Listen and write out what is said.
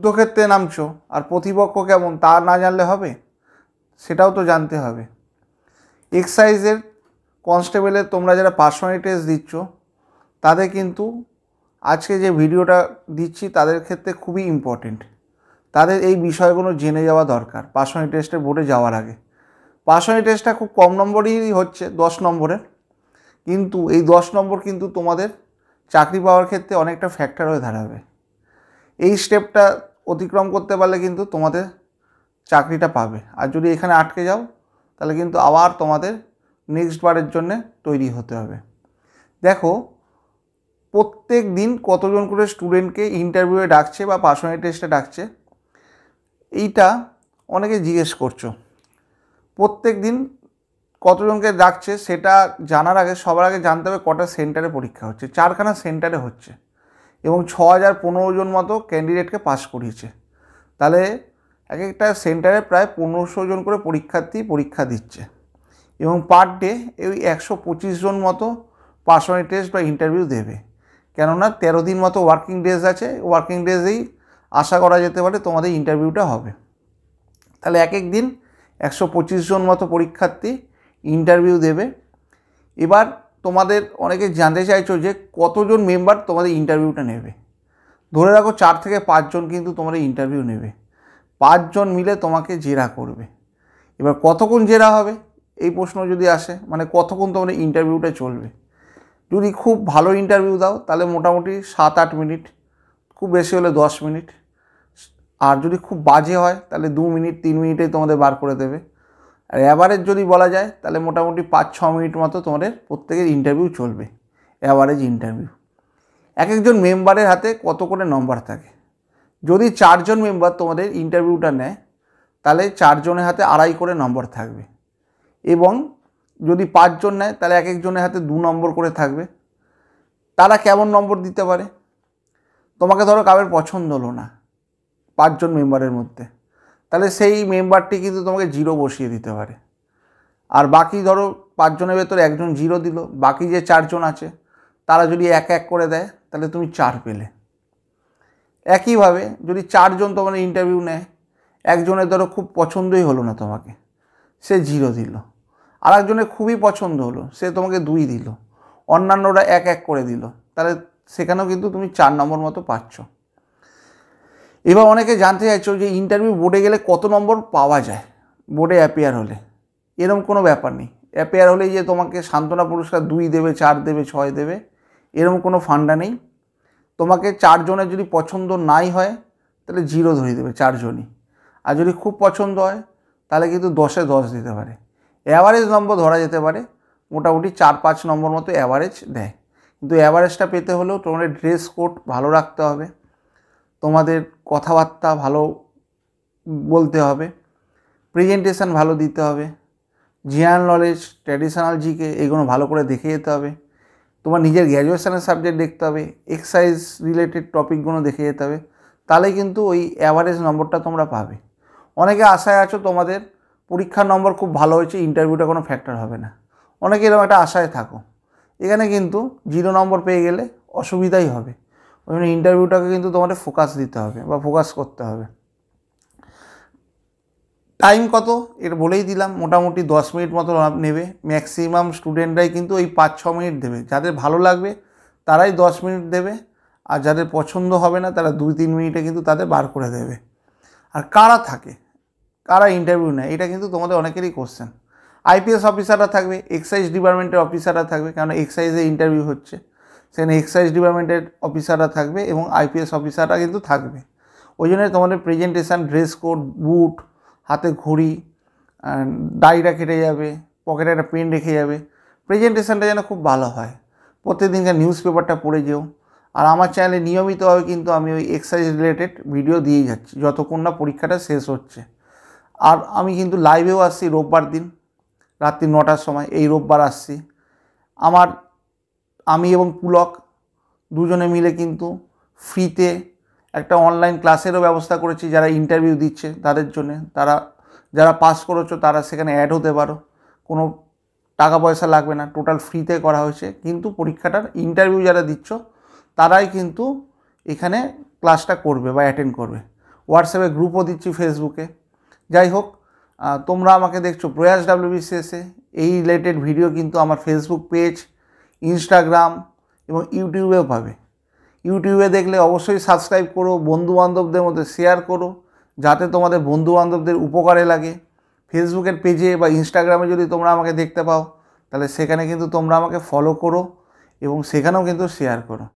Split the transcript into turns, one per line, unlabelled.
যুদ্ধক্ষেত্রে নামছো আর প্রতিপক্ষ কেমন তা না জানলে হবে সেটাও তো জানতে হবে এক্সাইজের কনস্টেবলের তোমরা যারা পার্সোনালি টেস্ট দিচ্ছ তাদের কিন্তু আজকে যে ভিডিওটা দিচ্ছি তাদের ক্ষেত্রে খুবই ইম্পর্টেন্ট তাদের এই বিষয়গুলো জেনে যাওয়া দরকার পার্সোনালি টেস্টে বোর্ডে যাওয়ার আগে পার্সোনালি টেস্টটা খুব কম নম্বরই হচ্ছে দশ নম্বরের কিন্তু এই দশ নম্বর কিন্তু তোমাদের চাকরি পাওয়ার ক্ষেত্রে অনেকটা ফ্যাক্টর হয়ে দাঁড়াবে এই স্টেপটা অতিক্রম করতে পারলে কিন্তু তোমাদের চাকরিটা পাবে আর যদি এখানে আটকে যাও তাহলে কিন্তু আবার তোমাদের নেক্সট বারের জন্যে তৈরি হতে হবে দেখো প্রত্যেক দিন কতজন করে স্টুডেন্টকে ইন্টারভিউয়ে ডাকছে বা পার্সোনাল টেস্টে ডাকছে এইটা অনেকে জিজ্ঞেস করছো প্রত্যেক দিন কতজনকে ডাকছে সেটা জানার আগে সবার আগে জানতে হবে কটা সেন্টারে পরীক্ষা হচ্ছে চারখানা সেন্টারে হচ্ছে এবং ছ হাজার পনেরো জন মতো ক্যান্ডিডেটকে পাস করিয়েছে তাহলে এক একটা সেন্টারে প্রায় পনেরোশো জন করে পরীক্ষার্থী পরীক্ষা দিচ্ছে এবং পার ডে এই একশো পঁচিশ জন মতো পার্সোনাল টেস্ট বা ইন্টারভিউ দেবে কেননা তেরো দিন মতো ওয়ার্কিং ডেজ আছে ওয়ার্কিং ডেজেই আশা করা যেতে পারে তোমাদের ইন্টারভিউটা হবে তাহলে এক এক দিন একশো পঁচিশ জন মতো পরীক্ষার্থী ইন্টারভিউ দেবে এবার তোমাদের অনেকে জানতে চাইছো যে কতজন মেম্বার তোমাদের ইন্টারভিউটা নেবে ধরে রাখো চার থেকে পাঁচজন কিন্তু তোমার ইন্টারভিউ নেবে পাঁচজন মিলে তোমাকে জেরা করবে এবার কতক্ষণ জেরা হবে এই প্রশ্ন যদি আসে মানে কতক্ষণ তোমার ইন্টারভিউটা চলবে যদি খুব ভালো ইন্টারভিউ দাও তাহলে মোটামুটি সাত আট মিনিট খুব বেশি হলে দশ মিনিট আর যদি খুব বাজে হয় তাহলে দু মিনিট তিন মিনিটেই তোমাদের বার করে দেবে আর অ্যাভারেজ যদি বলা যায় তাহলে মোটামুটি পাঁচ ছ মিনিট মতো তোমাদের প্রত্যেকের ইন্টারভিউ চলবে অ্যাভারেজ ইন্টারভিউ এক একজন মেম্বারের হাতে কত করে নম্বর থাকে যদি চারজন মেম্বার তোমাদের ইন্টারভিউটা নেয় তাহলে চারজনের হাতে আড়াই করে নম্বর থাকবে এবং যদি পাঁচজন নেয় তাহলে এক একজনের হাতে দু নম্বর করে থাকবে তারা কেমন নম্বর দিতে পারে তোমাকে ধরো কাবের পছন্দ হলো না পাঁচজন মেম্বারের মধ্যে তাহলে সেই মেম্বারটি কিন্তু তোমাকে জিরো বসিয়ে দিতে পারে আর বাকি ধরো পাঁচজনের ভেতরে একজন জিরো দিল বাকি যে চারজন আছে তারা যদি এক এক করে দেয় তাহলে তুমি চার পেলে একইভাবে যদি চারজন তোমার ইন্টারভিউ নেয় একজনের ধরো খুব পছন্দই হলো না তোমাকে সে জিরো দিল আর একজনের খুবই পছন্দ হলো সে তোমাকে দুই দিল অন্যান্যরা এক এক করে দিল তাহলে সেখানেও কিন্তু তুমি চার নম্বর মতো পাচ্ছ এবার অনেকে জানতে চাইছো যে ইন্টারভিউ বোর্ডে গেলে কত নম্বর পাওয়া যায় বোর্ডে অ্যাপিয়ার হলে এরম কোনো ব্যাপার নেই অ্যাপিয়ার হলে যে তোমাকে সান্ত্বনা পুরস্কার দুই দেবে চার দেবে ছয় দেবে এরম কোনো ফান্ডা নেই তোমাকে চারজনের যদি পছন্দ নাই হয় তাহলে জিরো ধরে দেবে চারজনই আর যদি খুব পছন্দ হয় তাহলে কিন্তু দশে দশ দিতে পারে অ্যাভারেজ নম্বর ধরা যেতে পারে মোটামুটি চার পাঁচ নম্বর মতো অ্যাভারেজ দেয় কিন্তু অ্যাভারেজটা পেতে হলেও তোমাদের ড্রেস কোড ভালো রাখতে হবে তোমাদের কথাবার্তা ভালো বলতে হবে প্রেজেন্টেশন ভালো দিতে হবে জিয়ান নলেজ ট্র্যাডিশনাল জিকে এগুলো ভালো করে দেখে যেতে হবে তোমার নিজের গ্র্যাজুয়েশনের সাবজেক্ট দেখতে হবে এক্সারসাইজ রিলেটেড টপিকগুলো দেখে যেতে হবে তাহলে কিন্তু ওই অ্যাভারেজ নম্বরটা তোমরা পাবে অনেকে আশায় আছো তোমাদের পরীক্ষার নম্বর খুব ভালো হয়েছে ইন্টারভিউটা কোনো ফ্যাক্টর হবে না অনেকে এরকম একটা আশায় থাকো এখানে কিন্তু জিরো নম্বর পেয়ে গেলে অসুবিধাই হবে ওই জন্য ইন্টারভিউটাকে কিন্তু তোমাদের ফোকাস দিতে হবে বা ফোকাস করতে হবে টাইম কত এটা বলেই দিলাম মোটামুটি দশ মিনিট মতো নেবে ম্যাক্সিমাম স্টুডেন্টরাই কিন্তু ওই পাঁচ ছ মিনিট দেবে যাদের ভালো লাগবে তারাই দশ মিনিট দেবে আর যাদের পছন্দ হবে না তারা দুই তিন মিনিটে কিন্তু তাদের বার করে দেবে আর কারা থাকে কারা ইন্টারভিউ নেয় এটা কিন্তু তোমাদের অনেকেরই কোশ্চেন আইপিএস অফিসাররা থাকবে এক্সাইজ ডিপার্টমেন্টের অফিসাররা থাকবে কেন এক্সাইজে ইন্টারভিউ হচ্ছে সেখানে এক্সাইজ ডিপার্টমেন্টের অফিসাররা থাকবে এবং আইপিএস অফিসাররা কিন্তু থাকবে ওই জন্য তোমাদের প্রেজেন্টেশান ড্রেস কোড বুট হাতে ঘড়ি ডাইরা কেটে যাবে পকেটে একটা পেন রেখে যাবে প্রেজেন্টেশানটা যেন খুব ভালো হয় প্রত্যেকদিনকার নিউজ পেপারটা পড়ে যেও আর আমার চ্যানেলে নিয়মিতভাবে কিন্তু আমি ওই এক্সারসাইজ রিলেটেড ভিডিও দিয়ে যাচ্ছি যতক্ষণ না পরীক্ষাটা শেষ হচ্ছে আর আমি কিন্তু লাইভেও আসছি রোববার দিন রাত্রি নটার সময় এই রোববার আসছি আমার আমি এবং পুলক দুজনে মিলে কিন্তু ফ্রিতে একটা অনলাইন ক্লাসেরও ব্যবস্থা করেছি যারা ইন্টারভিউ দিচ্ছে তাদের জন্য তারা যারা পাস করেছো তারা সেখানে অ্যাড হতে পারো কোনো টাকা পয়সা লাগবে না টোটাল ফ্রিতে করা হয়েছে কিন্তু পরীক্ষাটার ইন্টারভিউ যারা দিচ্ছ তারাই কিন্তু এখানে ক্লাসটা করবে বা অ্যাটেন্ড করবে হোয়াটসঅ্যাপে গ্রুপও দিচ্ছি ফেসবুকে যাই হোক তোমরা আমাকে দেখছো প্রয়াস ডাব্লিউবিসিএসে এই রিলেটেড ভিডিও কিন্তু আমার ফেসবুক পেজ ইনস্টাগ্রাম এবং ইউটিউবেও পাবে ইউটিউবে দেখলে অবশ্যই সাবস্ক্রাইব করো বন্ধুবান্ধবদের মধ্যে শেয়ার করো যাতে তোমাদের বন্ধুবান্ধবদের উপকারে লাগে ফেসবুকের পেজে বা ইনস্টাগ্রামে যদি তোমরা আমাকে দেখতে পাও তাহলে সেখানে কিন্তু তোমরা আমাকে ফলো করো এবং সেখানেও কিন্তু শেয়ার করো